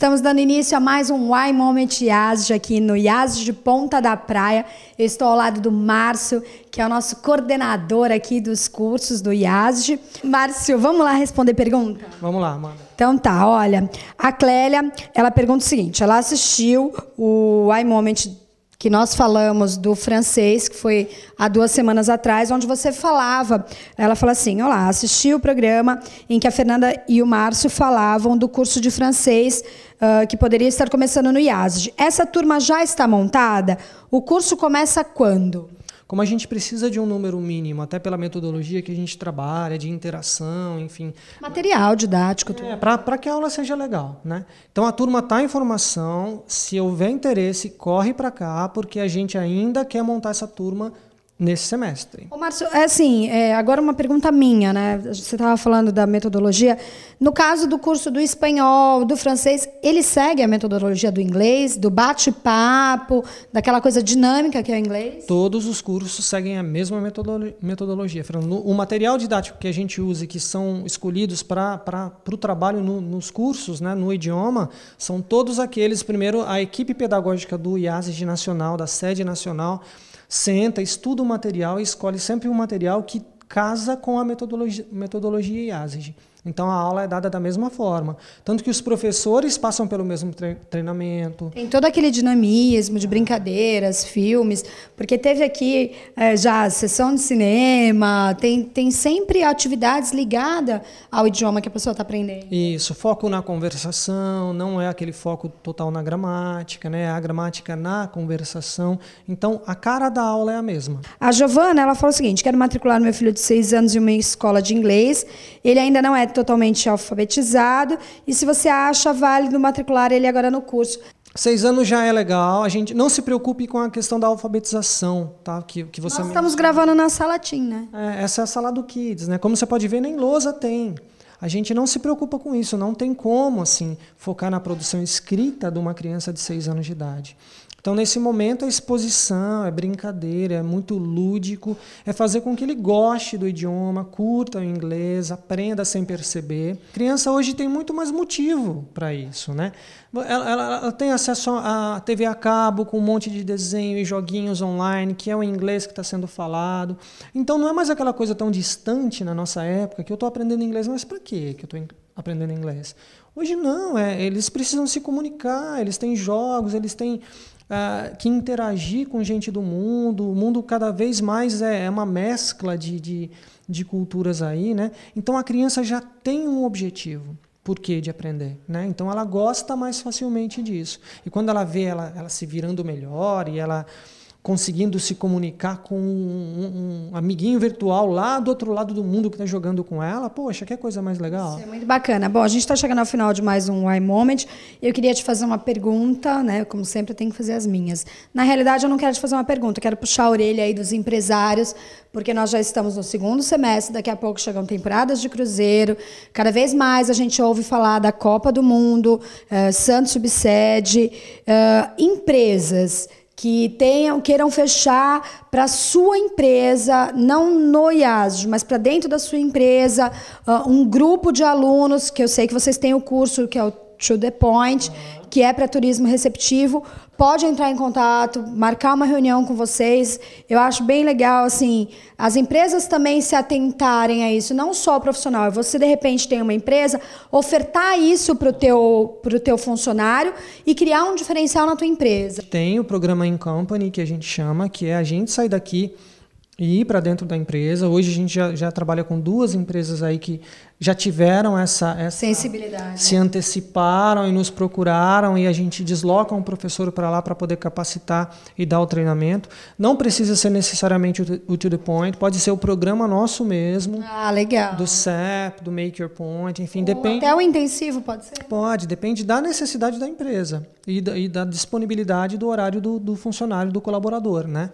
Estamos dando início a mais um Why Moment Yazd aqui no Yazd de Ponta da Praia. Eu estou ao lado do Márcio, que é o nosso coordenador aqui dos cursos do Yazd. Márcio, vamos lá responder pergunta? Vamos lá, Amanda. Então tá, olha, a Clélia, ela pergunta o seguinte, ela assistiu o Why Moment que nós falamos do francês, que foi há duas semanas atrás, onde você falava. Ela fala assim: Olá, assisti o programa em que a Fernanda e o Márcio falavam do curso de francês uh, que poderia estar começando no IASG. Essa turma já está montada? O curso começa quando? Como a gente precisa de um número mínimo, até pela metodologia que a gente trabalha, de interação, enfim. Material didático. É, para que a aula seja legal. Né? Então a turma está em formação, se houver interesse, corre para cá, porque a gente ainda quer montar essa turma nesse semestre. Ô, Márcio, é assim, é, agora uma pergunta minha, né? Você estava falando da metodologia. No caso do curso do espanhol, do francês, ele segue a metodologia do inglês, do bate-papo, daquela coisa dinâmica que é o inglês? Todos os cursos seguem a mesma metodolo metodologia. O material didático que a gente usa e que são escolhidos para o trabalho no, nos cursos, né, no idioma, são todos aqueles, primeiro, a equipe pedagógica do IASG Nacional, da sede nacional, senta, estuda o material e escolhe sempre um material que casa com a metodologia, metodologia IASIG. Então a aula é dada da mesma forma. Tanto que os professores passam pelo mesmo treinamento. Tem todo aquele dinamismo de brincadeiras, filmes, porque teve aqui é, já sessão de cinema, tem, tem sempre atividades ligadas ao idioma que a pessoa está aprendendo. Isso, foco na conversação, não é aquele foco total na gramática, né? A gramática na conversação. Então a cara da aula é a mesma. A Giovana, ela falou o seguinte: quero matricular meu filho de seis anos em uma escola de inglês. Ele ainda não é totalmente alfabetizado. E se você acha válido matricular ele agora no curso. Seis anos já é legal. A gente não se preocupe com a questão da alfabetização, tá? Que, que você Nós estamos gravando na sala Tim, né? É, essa é a sala do Kids, né? Como você pode ver, nem lousa tem. A gente não se preocupa com isso, não tem como assim focar na produção escrita de uma criança de seis anos de idade. Então, nesse momento, é exposição, é brincadeira, é muito lúdico, é fazer com que ele goste do idioma, curta o inglês, aprenda sem perceber. A criança hoje tem muito mais motivo para isso, né? Ela, ela, ela, tem acesso à TV a cabo com um monte de desenho e joguinhos online, que é o inglês que está sendo falado. Então, não é mais aquela coisa tão distante na nossa época que eu estou aprendendo inglês, mas para quê que eu estou aprendendo inglês? Hoje não, é, eles precisam se comunicar, eles têm jogos, eles têm uh, que interagir com gente do mundo. O mundo cada vez mais é, é uma mescla de, de, de, culturas aí, né? Então a criança já tem um objetivo. Por quê de aprender? Né? Então ela gosta mais facilmente disso. E quando ela vê ela, ela se virando melhor e ela conseguindo se comunicar com um, um, amiguinho virtual lá do outro lado do mundo que está jogando com ela. Poxa, que coisa mais legal. Isso é muito bacana. Bom, a gente está chegando ao final de mais um Why Moment. Eu queria te fazer uma pergunta, né? Como sempre, eu tenho que fazer as minhas. Na realidade, eu não quero te fazer uma pergunta, eu quero puxar a orelha aí dos empresários, porque nós já estamos no segundo semestre, daqui a pouco chegam temporadas de cruzeiro. Cada vez mais a gente ouve falar da Copa do Mundo, uh, Santos subsede, uh, empresas que tenham, queiram fechar para sua empresa, não no IASG, mas para dentro da sua empresa, ah, um grupo de alunos, que eu sei que vocês têm o curso, que é o to the point, que é para turismo receptivo, pode entrar em contato, marcar uma reunião com vocês. Eu acho bem legal, assim, as empresas também se atentarem a isso, não só o profissional. É você, de repente, tem uma empresa, ofertar isso para o teu, pro teu funcionário e criar um diferencial na tua empresa. Tem o programa In Company, que a gente chama, que é a gente sair daqui e ir para dentro da empresa. Hoje a gente já, já, trabalha com duas empresas aí que já tiveram essa, essa sensibilidade, se anteciparam e nos procuraram e a gente desloca um professor para lá para poder capacitar e dar o treinamento. Não precisa ser necessariamente o to the point, pode ser o programa nosso mesmo. Ah, legal. Do CEP, do Make Your Point, enfim, Ou depende. Até o intensivo pode ser. Pode, depende da necessidade da empresa e da, e da disponibilidade do horário do, do funcionário, do colaborador, né?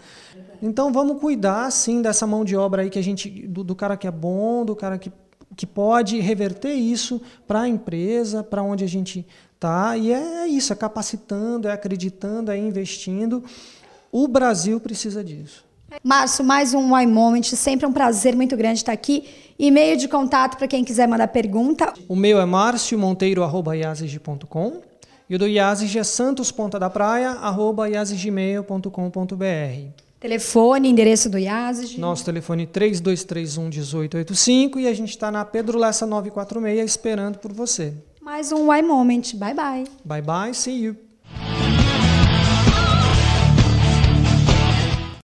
Então vamos cuidar, sim, dessa mão de obra aí que a gente. do, do cara que é bom, do cara que, que pode reverter isso para a empresa, para onde a gente tá. E é, é isso, é capacitando, é acreditando, é investindo. O Brasil precisa disso. Márcio, mais um Why Moment. Sempre um prazer muito grande estar aqui. E-mail de contato para quem quiser mandar pergunta. O meu é marciomonteiro.com e o do Iazig é santospodapraia.com.br. Telefone, endereço do IASG. Nosso telefone 3231 é 1885 e a gente está na Pedro Lessa 946 esperando por você. Mais um Why Moment. Bye bye. Bye bye. See you.